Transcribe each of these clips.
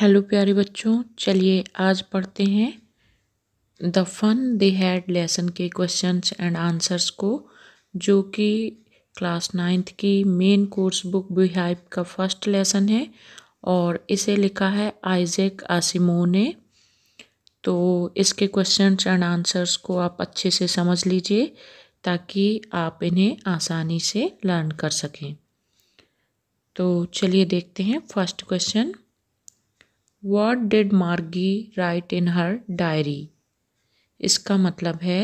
Hello प्यारे बच्चों चलिए आज पढ़ते हैं the fun they had lesson के क्वेश्चंस एंड आंसर्स को जो कि क्लास नाइन्थ की मेन कोर्स बुक बिहाइप का फर्स्ट लेसन है और इसे लिखा है आइजेक आसिमो ने तो इसके क्वेश्चंस एंड आंसर्स को आप अच्छे से समझ लीजिए ताकि आप इन्हें आसानी से लर्न कर सकें तो चलिए देखते हैं first question what did Margie write in her diary इसका मतलब है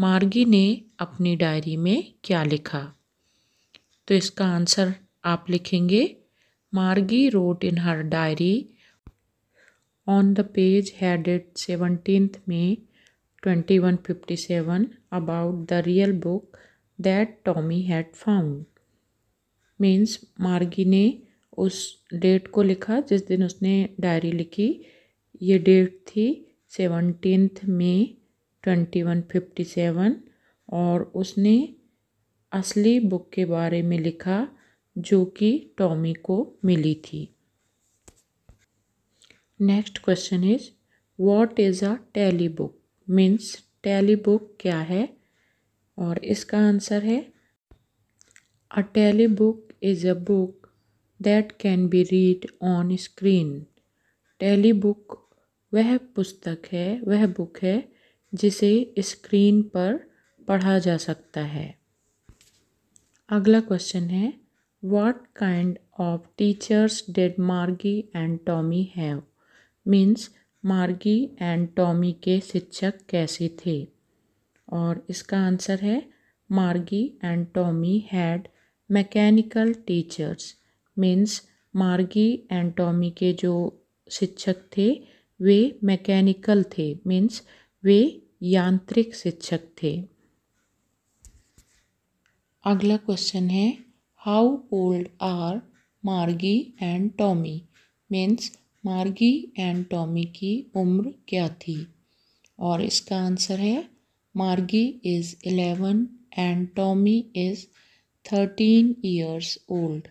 मार्गी ने अपनी डायरी में क्या लिखा तो इसका आंसर आप लिखेंगे Margie wrote in her diary on the page headed seventeenth में seven about the real book that Tommy had found means Margie ने उस डेट को लिखा जिस दिन उसने डायरी लिखी ये डेट थी seventeenth May twenty one fifty seven और उसने असली बुक के बारे में लिखा जो कि टॉमी को मिली थी next question is what is a telebook means telebook क्या है और इसका आंसर है a telebook is a book that can be read on screen telebook वह पुस्तक है वह बुक है जिसे स्क्रीन पर पढ़ा जा सकता है अगला क्वेश्चन है what kind of teachers did Margie and Tommy have means Margie and Tommy के शिक्षक कैसे थे और इसका आंसर है Margie and Tommy had mechanical teachers means Margie and Tommy के जो शिक्षक थे वे मैकेनिकल थे मीन्स वे यांत्रिक शिक्षक थे अगला क्वेश्चन है how old are Margie and Tommy means Margie and Tommy की उम्र क्या थी और इसका आंसर है Margie is eleven and Tommy is thirteen years old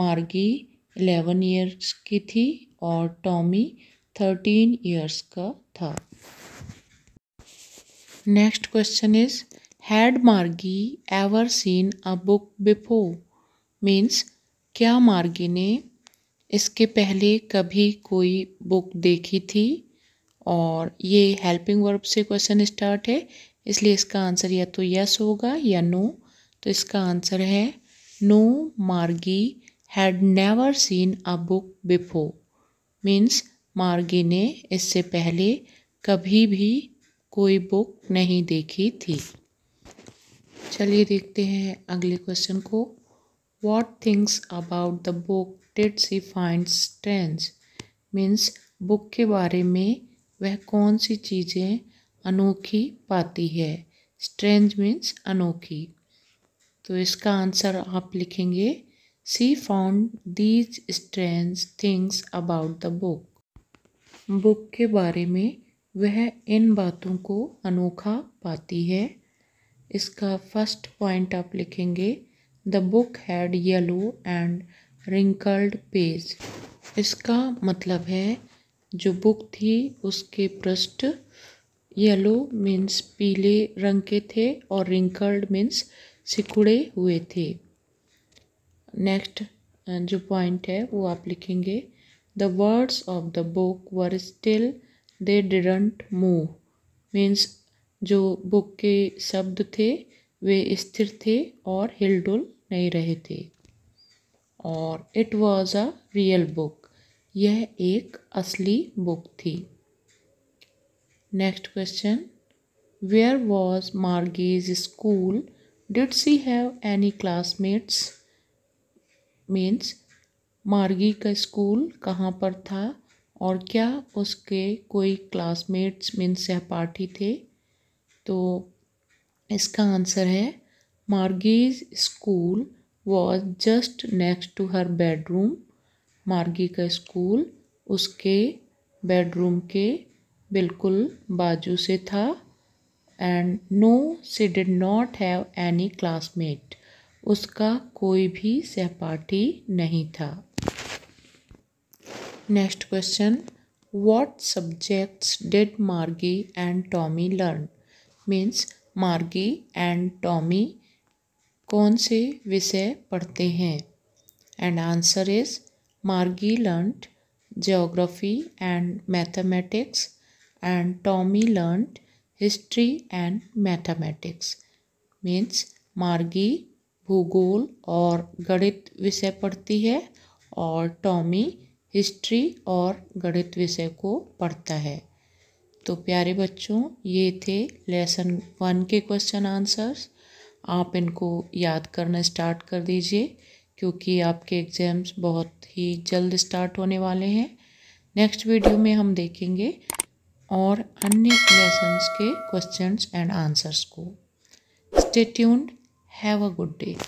Margie eleven years की थी और टॉमी थर्टीन ईयर्स का था next question is had Margie ever seen a book before means क्या मार्गी ने इसके पहले कभी कोई बुक देखी थी और ये हेल्पिंग वर्ब से क्वेश्चन स्टार्ट है इसलिए इसका आंसर या तो यस होगा या नो तो इसका आंसर है no Margie had never seen a book before means Margie ने इससे पहले कभी भी कोई बुक नहीं देखी थी चलिए देखते हैं अगले क्वेश्चन को what things about the book did she find strange means book के बारे में वह कौन सी चीज़ें अनोखी पाती है स्ट्रेंज मीन्स अनोखी तो इसका आंसर आप लिखेंगे She found these strange things about the book. Book के बारे में वह इन बातों को अनोखा पाती है इसका फर्स्ट पॉइंट आप लिखेंगे the book had yellow and wrinkled page इसका मतलब है जो बुक थी उसके पृष्ठ येलो मीन्स पीले रंग के थे और रिंकल्ड मीन्स सिकुड़े हुए थे नेक्स्ट uh, जो पॉइंट है वो आप लिखेंगे the words of the book were still they didn't move means जो बुक के शब्द थे वे स्थिर थे और हिलडुल नहीं रहे थे और it was a real book यह एक असली बुक थी next question where was Margie's school did she have any classmates means Margie का स्कूल कहाँ पर था और क्या उसके कोई क्लासमेट्स मीन्स सहपाठी थे तो इसका आंसर है Margie's school was just next to her bedroom Margie का स्कूल उसके बेडरूम के बिल्कुल बाजू से था and no she did not have any classmate उसका कोई भी सहपाठी नहीं था next question what subjects did Margie and Tommy learn means Margie and Tommy कौन से विषय पढ़ते हैं and answer is Margie learned geography and mathematics and Tommy learned history and mathematics means Margie भूगोल और गणित विषय पढ़ती है और टॉमी हिस्ट्री और गणित विषय को पढ़ता है तो प्यारे बच्चों ये थे लेसन वन के क्वेश्चन आंसर्स आप इनको याद करना स्टार्ट कर दीजिए क्योंकि आपके एग्ज़ाम्स बहुत ही जल्द स्टार्ट होने वाले हैं नेक्स्ट वीडियो में हम देखेंगे और अन्य लेसन्स के क्वेश्चंस एंड आंसर्स को stay tuned Have a good day.